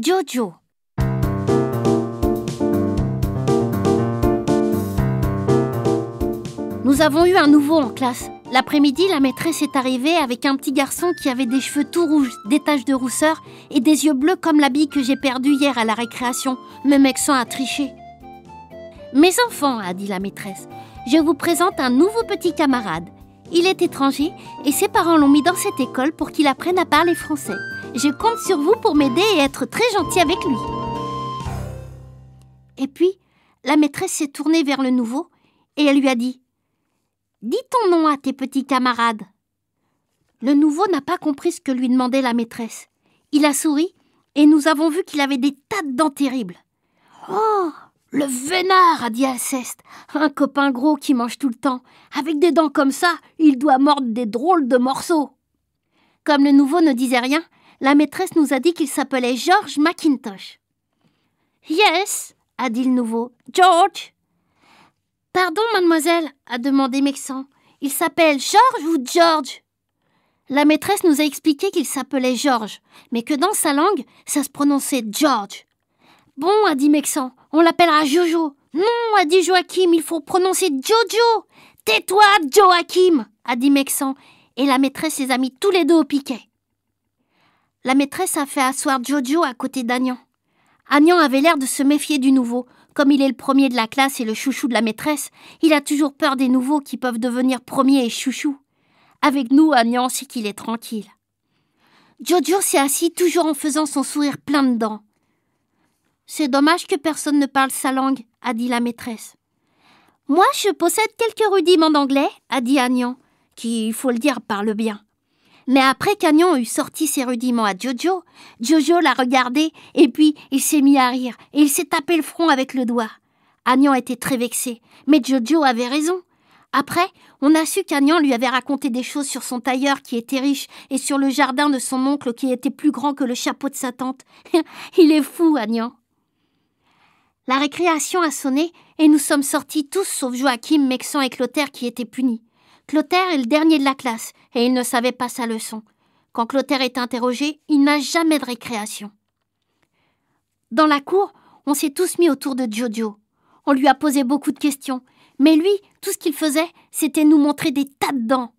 Jojo. Nous avons eu un nouveau en classe. L'après-midi, la maîtresse est arrivée avec un petit garçon qui avait des cheveux tout rouges, des taches de rousseur et des yeux bleus comme l'habit que j'ai perdu hier à la récréation, me accent à tricher. Mes enfants, a dit la maîtresse, je vous présente un nouveau petit camarade. Il est étranger et ses parents l'ont mis dans cette école pour qu'il apprenne à parler français. Je compte sur vous pour m'aider et être très gentil avec lui. Et puis, la maîtresse s'est tournée vers le nouveau et elle lui a dit Dis ton nom à tes petits camarades. Le nouveau n'a pas compris ce que lui demandait la maîtresse. Il a souri et nous avons vu qu'il avait des tas de dents terribles. Oh Le vénard a dit Alceste, un copain gros qui mange tout le temps. Avec des dents comme ça, il doit mordre des drôles de morceaux. Comme le nouveau ne disait rien, la maîtresse nous a dit qu'il s'appelait George McIntosh. Yes, a dit le nouveau. George. Pardon, mademoiselle, a demandé Mexan. Il s'appelle George ou George La maîtresse nous a expliqué qu'il s'appelait George, mais que dans sa langue, ça se prononçait George. Bon, a dit Mexan, on l'appellera Jojo. Non, a dit Joachim, il faut prononcer Jojo. Tais-toi, Joachim, a dit Mexan, et la maîtresse les a mis tous les deux au piquet la maîtresse a fait asseoir Jojo à côté d'Agnan. Agnan avait l'air de se méfier du nouveau. Comme il est le premier de la classe et le chouchou de la maîtresse, il a toujours peur des nouveaux qui peuvent devenir premier et chouchou. Avec nous, Agnan sait qu'il est tranquille. Jojo s'est assis toujours en faisant son sourire plein de dents. C'est dommage que personne ne parle sa langue, a dit la maîtresse. Moi, je possède quelques rudiments d'anglais, a dit Agnan, qui, il faut le dire, parle bien. Mais après qu'Agnon eut sorti ses rudiments à Jojo, Jojo l'a regardé et puis il s'est mis à rire et il s'est tapé le front avec le doigt. Agnan était très vexé, mais Jojo avait raison. Après, on a su qu'Agnan lui avait raconté des choses sur son tailleur qui était riche et sur le jardin de son oncle qui était plus grand que le chapeau de sa tante. Il est fou, Agnan. La récréation a sonné et nous sommes sortis tous sauf Joachim, Mexan et Clotaire qui étaient punis. Clotaire est le dernier de la classe et il ne savait pas sa leçon. Quand Clotaire est interrogé, il n'a jamais de récréation. Dans la cour, on s'est tous mis autour de Jojo. On lui a posé beaucoup de questions, mais lui, tout ce qu'il faisait, c'était nous montrer des tas de dents.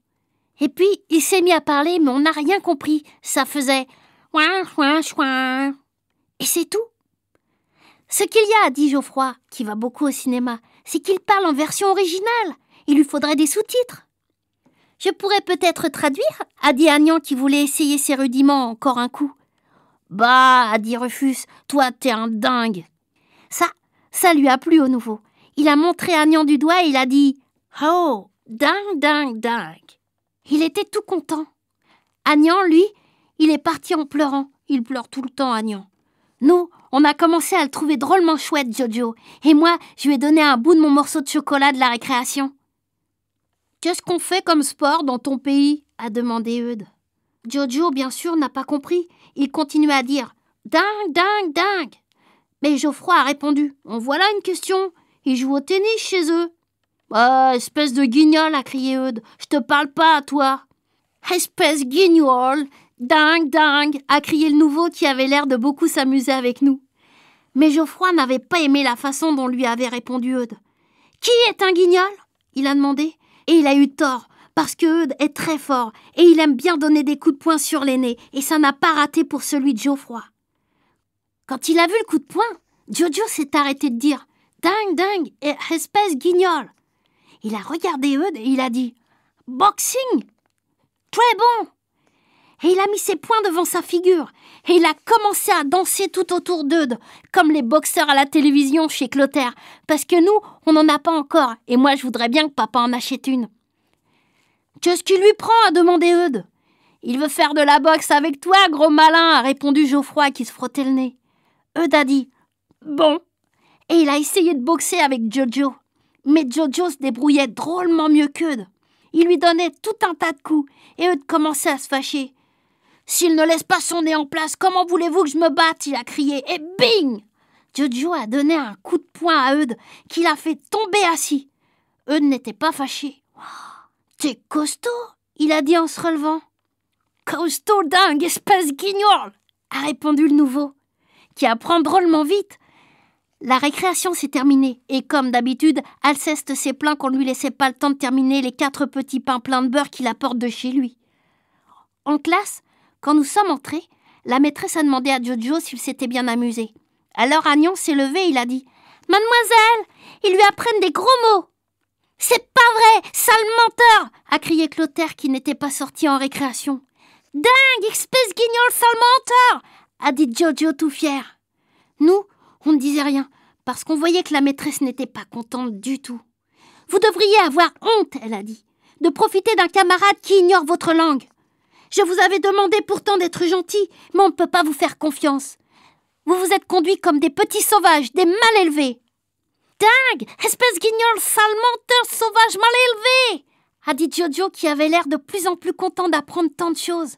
Et puis, il s'est mis à parler, mais on n'a rien compris. Ça faisait ouin, chouin. Et c'est tout. Ce qu'il y a, dit Geoffroy, qui va beaucoup au cinéma, c'est qu'il parle en version originale. Il lui faudrait des sous-titres. Je pourrais peut-être traduire, a dit Agnan qui voulait essayer ses rudiments encore un coup. Bah, a dit Rufus, toi t'es un dingue. Ça, ça lui a plu au nouveau. Il a montré Agnan du doigt et il a dit Oh, dingue, dingue, dingue. Il était tout content. Agnan, lui, il est parti en pleurant. Il pleure tout le temps, Agnan. Nous, on a commencé à le trouver drôlement chouette, Jojo. Et moi, je lui ai donné un bout de mon morceau de chocolat de la récréation. Qu'est-ce qu'on fait comme sport dans ton pays a demandé Eudes. Jojo, bien sûr, n'a pas compris. Il continuait à dire Dingue, dingue, dingue Mais Geoffroy a répondu On voilà une question Ils jouent au tennis chez eux. Ah, espèce de guignol a crié Eudes. Je te parle pas à toi. Espèce guignol Dingue, dingue a crié le nouveau qui avait l'air de beaucoup s'amuser avec nous. Mais Geoffroy n'avait pas aimé la façon dont lui avait répondu Eudes. Qui est un guignol il a demandé. Et il a eu tort, parce que Eudes est très fort, et il aime bien donner des coups de poing sur les nez, et ça n'a pas raté pour celui de Geoffroy. Quand il a vu le coup de poing, Jojo s'est arrêté de dire Dingue, dingue, espèce guignol. Il a regardé Eudes et il a dit Boxing Très bon et il a mis ses poings devant sa figure, et il a commencé à danser tout autour d'Eudes. comme les boxeurs à la télévision chez Clotaire, parce que nous, on n'en a pas encore, et moi je voudrais bien que papa en achète une. Qu'est-ce qui lui prend a demandé Eudes. Il veut faire de la boxe avec toi, gros malin, a répondu Geoffroy qui se frottait le nez. Eudes a dit Bon. Et il a essayé de boxer avec Jojo. Mais Jojo se débrouillait drôlement mieux qu'Eudes. Il lui donnait tout un tas de coups et Eudes commençait à se fâcher. S'il ne laisse pas son nez en place, comment voulez-vous que je me batte il a crié. Et bing Jojo a donné un coup de poing à Eudes, qui l'a fait tomber assis. Eudes n'était pas fâché. Oh, t'es costaud il a dit en se relevant. Costaud dingue, espèce guignol a répondu le nouveau, qui apprend drôlement vite. La récréation s'est terminée, et comme d'habitude, Alceste s'est plaint qu'on ne lui laissait pas le temps de terminer les quatre petits pains pleins de beurre qu'il apporte de chez lui. En classe, quand nous sommes entrés, la maîtresse a demandé à Jojo s'il s'était bien amusé. Alors Agnon s'est levé et il a dit Mademoiselle, ils lui apprennent des gros mots C'est pas vrai, sale menteur a crié Clotaire qui n'était pas sorti en récréation. Dingue, espèce guignol, sale menteur a dit Jojo tout fier. Nous, on ne disait rien, parce qu'on voyait que la maîtresse n'était pas contente du tout. Vous devriez avoir honte, elle a dit, de profiter d'un camarade qui ignore votre langue. Je vous avais demandé pourtant d'être gentil, mais on ne peut pas vous faire confiance. Vous vous êtes conduits comme des petits sauvages, des mal élevés. Dingue Espèce guignol, sale menteur, sauvage, mal élevé a dit Jojo qui avait l'air de plus en plus content d'apprendre tant de choses.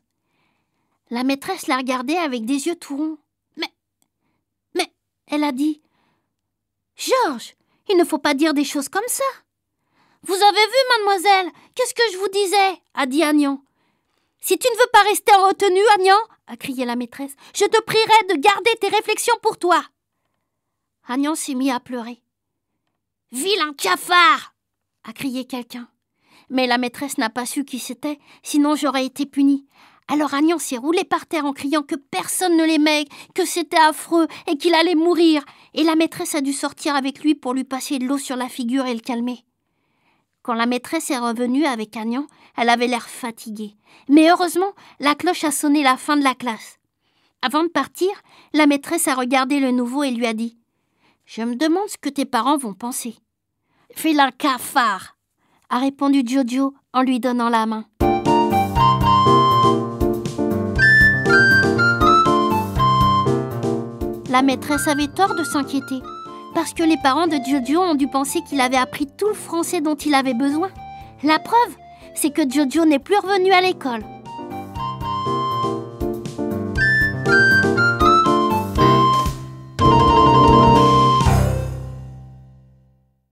La maîtresse la regardait avec des yeux tout ronds. Mais. Mais. Elle a dit. Georges, il ne faut pas dire des choses comme ça. Vous avez vu, mademoiselle, qu'est-ce que je vous disais a dit Agnan. Si tu ne veux pas rester en retenue, Agnan, a crié la maîtresse, je te prierai de garder tes réflexions pour toi. Agnan s'est mis à pleurer. Vilain cafard a crié quelqu'un. Mais la maîtresse n'a pas su qui c'était, sinon j'aurais été punie. Alors Agnan s'est roulé par terre en criant que personne ne l'aimait, que c'était affreux et qu'il allait mourir. Et la maîtresse a dû sortir avec lui pour lui passer de l'eau sur la figure et le calmer. Quand la maîtresse est revenue avec Agnan, elle avait l'air fatiguée. Mais heureusement, la cloche a sonné la fin de la classe. Avant de partir, la maîtresse a regardé le nouveau et lui a dit Je me demande ce que tes parents vont penser. Fais un cafard a répondu Jojo en lui donnant la main. La maîtresse avait tort de s'inquiéter parce que les parents de Jojo ont dû penser qu'il avait appris tout le français dont il avait besoin. La preuve, c'est que Jojo n'est plus revenu à l'école.